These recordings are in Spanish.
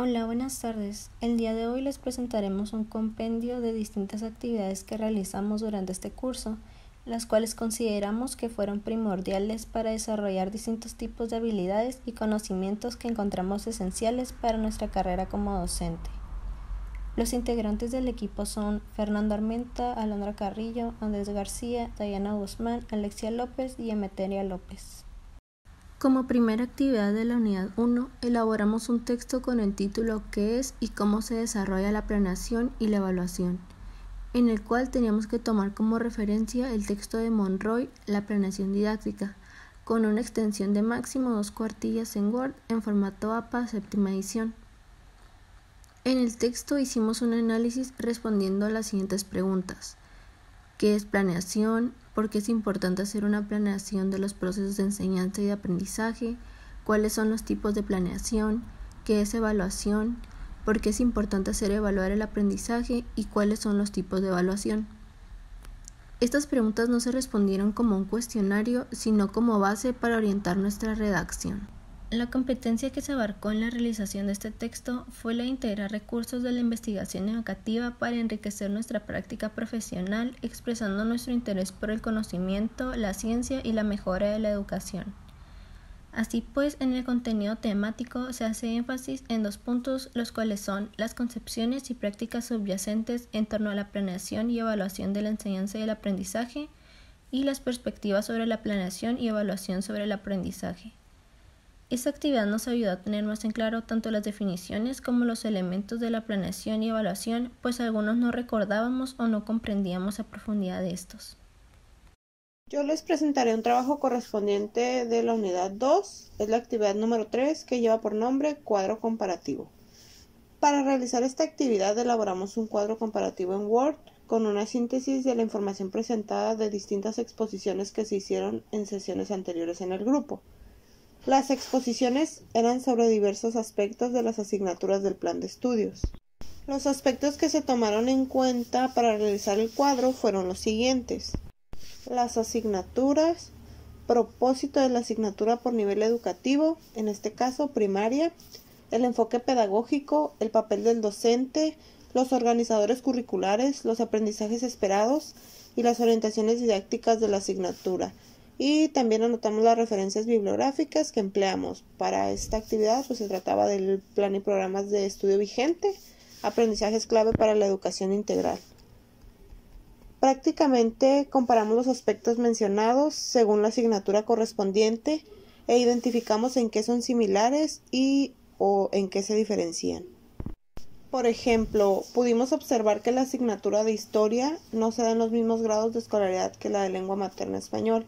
Hola, buenas tardes. El día de hoy les presentaremos un compendio de distintas actividades que realizamos durante este curso, las cuales consideramos que fueron primordiales para desarrollar distintos tipos de habilidades y conocimientos que encontramos esenciales para nuestra carrera como docente. Los integrantes del equipo son Fernando Armenta, Alondra Carrillo, Andrés García, Dayana Guzmán, Alexia López y Emeteria López. Como primera actividad de la unidad 1, elaboramos un texto con el título ¿Qué es y cómo se desarrolla la planeación y la evaluación? en el cual teníamos que tomar como referencia el texto de Monroy, La planeación didáctica, con una extensión de máximo dos cuartillas en Word en formato APA séptima edición. En el texto hicimos un análisis respondiendo a las siguientes preguntas. ¿Qué es planeación? por qué es importante hacer una planeación de los procesos de enseñanza y de aprendizaje, cuáles son los tipos de planeación, qué es evaluación, por qué es importante hacer evaluar el aprendizaje y cuáles son los tipos de evaluación. Estas preguntas no se respondieron como un cuestionario, sino como base para orientar nuestra redacción. La competencia que se abarcó en la realización de este texto fue la de integrar recursos de la investigación educativa para enriquecer nuestra práctica profesional, expresando nuestro interés por el conocimiento, la ciencia y la mejora de la educación. Así pues, en el contenido temático se hace énfasis en dos puntos, los cuales son las concepciones y prácticas subyacentes en torno a la planeación y evaluación de la enseñanza y el aprendizaje, y las perspectivas sobre la planeación y evaluación sobre el aprendizaje. Esta actividad nos ayudó a tener más en claro tanto las definiciones como los elementos de la planeación y evaluación, pues algunos no recordábamos o no comprendíamos a profundidad de estos. Yo les presentaré un trabajo correspondiente de la unidad 2, es la actividad número 3 que lleva por nombre cuadro comparativo. Para realizar esta actividad elaboramos un cuadro comparativo en Word con una síntesis de la información presentada de distintas exposiciones que se hicieron en sesiones anteriores en el grupo. Las exposiciones eran sobre diversos aspectos de las asignaturas del plan de estudios. Los aspectos que se tomaron en cuenta para realizar el cuadro fueron los siguientes. Las asignaturas, propósito de la asignatura por nivel educativo, en este caso primaria, el enfoque pedagógico, el papel del docente, los organizadores curriculares, los aprendizajes esperados y las orientaciones didácticas de la asignatura, y también anotamos las referencias bibliográficas que empleamos. Para esta actividad pues, se trataba del plan y programas de estudio vigente, aprendizajes clave para la educación integral. Prácticamente comparamos los aspectos mencionados según la asignatura correspondiente e identificamos en qué son similares y o en qué se diferencian. Por ejemplo, pudimos observar que la asignatura de historia no se da en los mismos grados de escolaridad que la de lengua materna español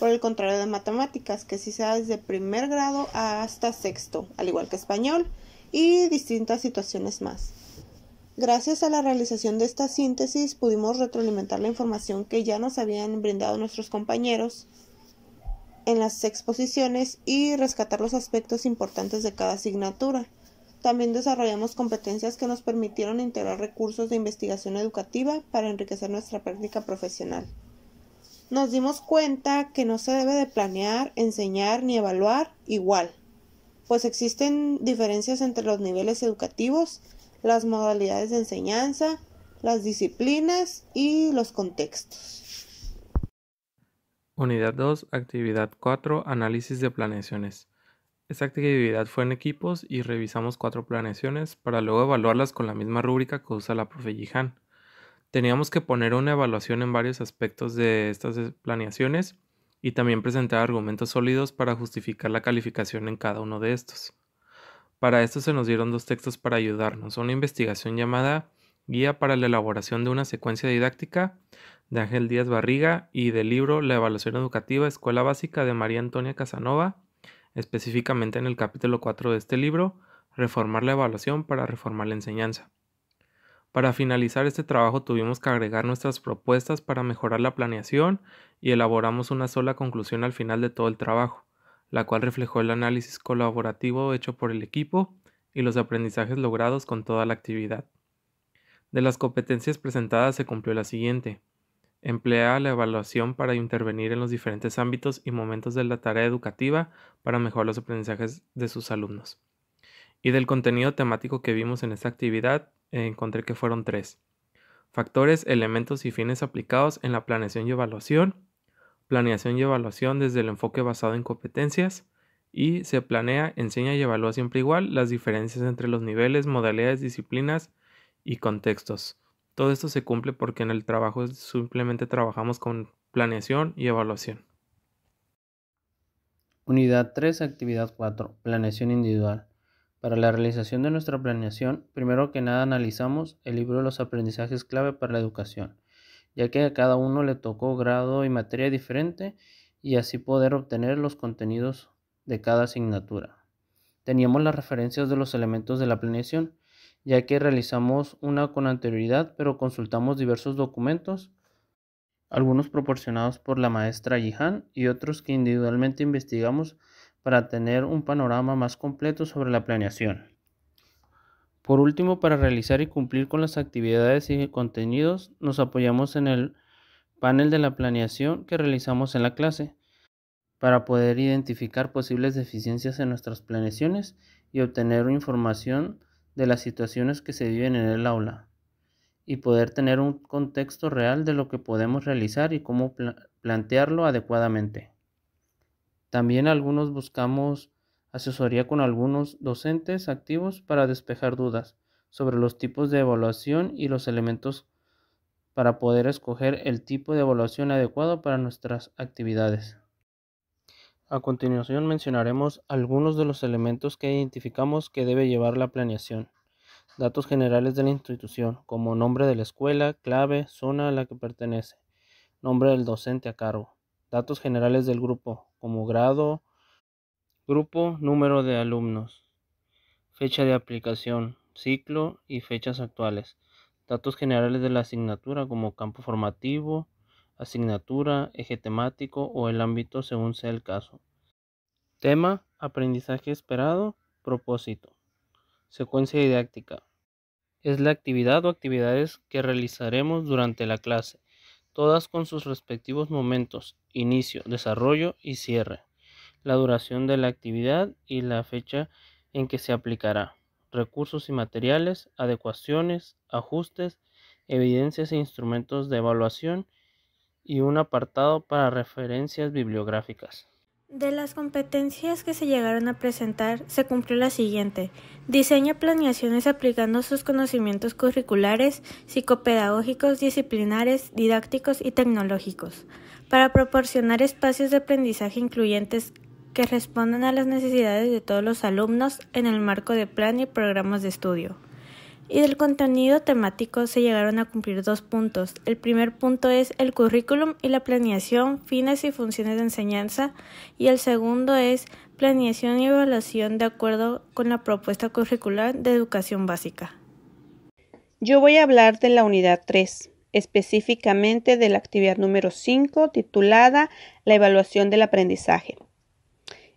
por el contrario de matemáticas, que sí sea desde primer grado hasta sexto, al igual que español, y distintas situaciones más. Gracias a la realización de esta síntesis pudimos retroalimentar la información que ya nos habían brindado nuestros compañeros en las exposiciones y rescatar los aspectos importantes de cada asignatura. También desarrollamos competencias que nos permitieron integrar recursos de investigación educativa para enriquecer nuestra práctica profesional nos dimos cuenta que no se debe de planear, enseñar ni evaluar igual, pues existen diferencias entre los niveles educativos, las modalidades de enseñanza, las disciplinas y los contextos. Unidad 2, actividad 4, análisis de planeaciones. Esta actividad fue en equipos y revisamos cuatro planeaciones para luego evaluarlas con la misma rúbrica que usa la profe Yihan teníamos que poner una evaluación en varios aspectos de estas eh, planeaciones y también presentar argumentos sólidos para justificar la calificación en cada uno de estos. Para esto se nos dieron dos textos para ayudarnos, una investigación llamada Guía para la elaboración de una secuencia didáctica de Ángel Díaz Barriga y del libro La evaluación educativa Escuela Básica de María Antonia Casanova, específicamente en el capítulo 4 de este libro, Reformar la evaluación para reformar la enseñanza. Para finalizar este trabajo tuvimos que agregar nuestras propuestas para mejorar la planeación y elaboramos una sola conclusión al final de todo el trabajo, la cual reflejó el análisis colaborativo hecho por el equipo y los aprendizajes logrados con toda la actividad. De las competencias presentadas se cumplió la siguiente. Emplea la evaluación para intervenir en los diferentes ámbitos y momentos de la tarea educativa para mejorar los aprendizajes de sus alumnos. Y del contenido temático que vimos en esta actividad, eh, encontré que fueron tres. Factores, elementos y fines aplicados en la planeación y evaluación. Planeación y evaluación desde el enfoque basado en competencias. Y se planea, enseña y evalúa siempre igual las diferencias entre los niveles, modalidades, disciplinas y contextos. Todo esto se cumple porque en el trabajo simplemente trabajamos con planeación y evaluación. Unidad 3, actividad 4, planeación individual. Para la realización de nuestra planeación, primero que nada analizamos el libro de los aprendizajes clave para la educación, ya que a cada uno le tocó grado y materia diferente y así poder obtener los contenidos de cada asignatura. Teníamos las referencias de los elementos de la planeación, ya que realizamos una con anterioridad, pero consultamos diversos documentos, algunos proporcionados por la maestra Yihan y otros que individualmente investigamos para tener un panorama más completo sobre la planeación. Por último, para realizar y cumplir con las actividades y contenidos, nos apoyamos en el panel de la planeación que realizamos en la clase para poder identificar posibles deficiencias en nuestras planeaciones y obtener información de las situaciones que se viven en el aula y poder tener un contexto real de lo que podemos realizar y cómo plantearlo adecuadamente. También algunos buscamos asesoría con algunos docentes activos para despejar dudas sobre los tipos de evaluación y los elementos para poder escoger el tipo de evaluación adecuado para nuestras actividades. A continuación mencionaremos algunos de los elementos que identificamos que debe llevar la planeación. Datos generales de la institución, como nombre de la escuela, clave, zona a la que pertenece, nombre del docente a cargo, Datos generales del grupo, como grado, grupo, número de alumnos, fecha de aplicación, ciclo y fechas actuales. Datos generales de la asignatura, como campo formativo, asignatura, eje temático o el ámbito según sea el caso. Tema, aprendizaje esperado, propósito. Secuencia didáctica. Es la actividad o actividades que realizaremos durante la clase todas con sus respectivos momentos, inicio, desarrollo y cierre, la duración de la actividad y la fecha en que se aplicará, recursos y materiales, adecuaciones, ajustes, evidencias e instrumentos de evaluación y un apartado para referencias bibliográficas. De las competencias que se llegaron a presentar, se cumplió la siguiente. Diseña planeaciones aplicando sus conocimientos curriculares, psicopedagógicos, disciplinares, didácticos y tecnológicos, para proporcionar espacios de aprendizaje incluyentes que respondan a las necesidades de todos los alumnos en el marco de plan y programas de estudio y del contenido temático se llegaron a cumplir dos puntos. El primer punto es el currículum y la planeación, fines y funciones de enseñanza y el segundo es planeación y evaluación de acuerdo con la propuesta curricular de educación básica. Yo voy a hablar de la unidad 3, específicamente de la actividad número 5 titulada La evaluación del aprendizaje.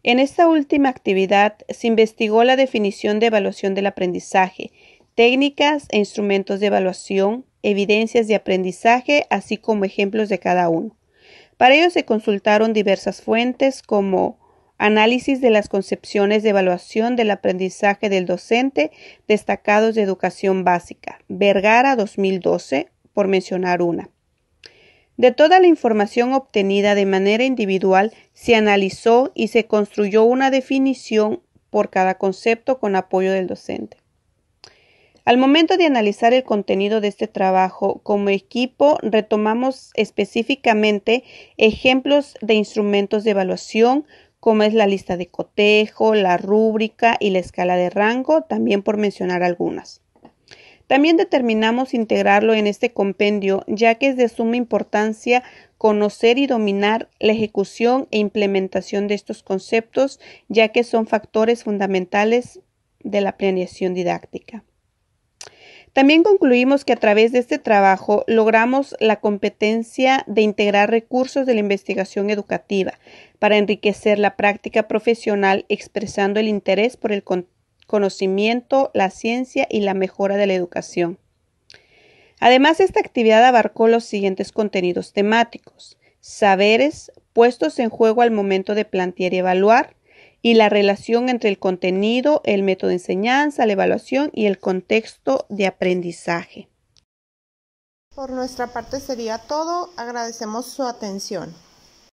En esta última actividad se investigó la definición de evaluación del aprendizaje técnicas e instrumentos de evaluación, evidencias de aprendizaje, así como ejemplos de cada uno. Para ello se consultaron diversas fuentes como análisis de las concepciones de evaluación del aprendizaje del docente destacados de educación básica, Vergara 2012, por mencionar una. De toda la información obtenida de manera individual, se analizó y se construyó una definición por cada concepto con apoyo del docente. Al momento de analizar el contenido de este trabajo, como equipo retomamos específicamente ejemplos de instrumentos de evaluación, como es la lista de cotejo, la rúbrica y la escala de rango, también por mencionar algunas. También determinamos integrarlo en este compendio, ya que es de suma importancia conocer y dominar la ejecución e implementación de estos conceptos, ya que son factores fundamentales de la planeación didáctica. También concluimos que a través de este trabajo logramos la competencia de integrar recursos de la investigación educativa para enriquecer la práctica profesional expresando el interés por el conocimiento, la ciencia y la mejora de la educación. Además, esta actividad abarcó los siguientes contenidos temáticos, saberes puestos en juego al momento de plantear y evaluar, y la relación entre el contenido, el método de enseñanza, la evaluación y el contexto de aprendizaje. Por nuestra parte sería todo. Agradecemos su atención.